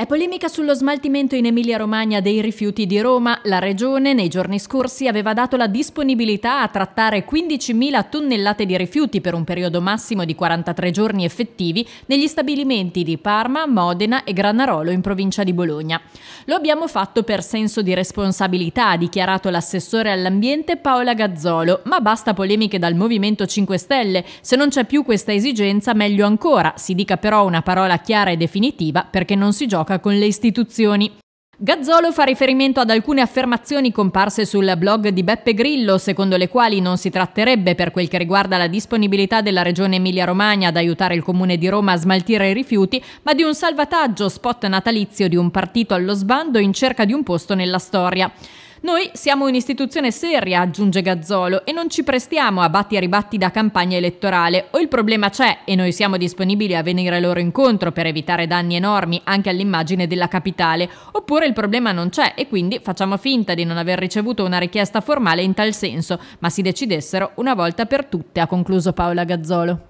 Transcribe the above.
È polemica sullo smaltimento in Emilia-Romagna dei rifiuti di Roma. La Regione nei giorni scorsi aveva dato la disponibilità a trattare 15.000 tonnellate di rifiuti per un periodo massimo di 43 giorni effettivi negli stabilimenti di Parma, Modena e Granarolo in provincia di Bologna. Lo abbiamo fatto per senso di responsabilità, ha dichiarato l'assessore all'ambiente Paola Gazzolo, ma basta polemiche dal Movimento 5 Stelle. Se non c'è più questa esigenza, meglio ancora. Si dica però una parola chiara e definitiva perché non si gioca gioca con le istituzioni. Gazzolo fa riferimento ad alcune affermazioni comparse sul blog di Beppe Grillo, secondo le quali non si tratterebbe, per quel che riguarda la disponibilità della regione Emilia-Romagna ad aiutare il comune di Roma a smaltire i rifiuti, ma di un salvataggio spot natalizio di un partito allo sbando in cerca di un posto nella storia. Noi siamo un'istituzione seria, aggiunge Gazzolo, e non ci prestiamo a batti e ribatti da campagna elettorale. O il problema c'è e noi siamo disponibili a venire loro incontro per evitare danni enormi anche all'immagine della capitale, oppure il problema non c'è e quindi facciamo finta di non aver ricevuto una richiesta formale in tal senso, ma si decidessero una volta per tutte, ha concluso Paola Gazzolo.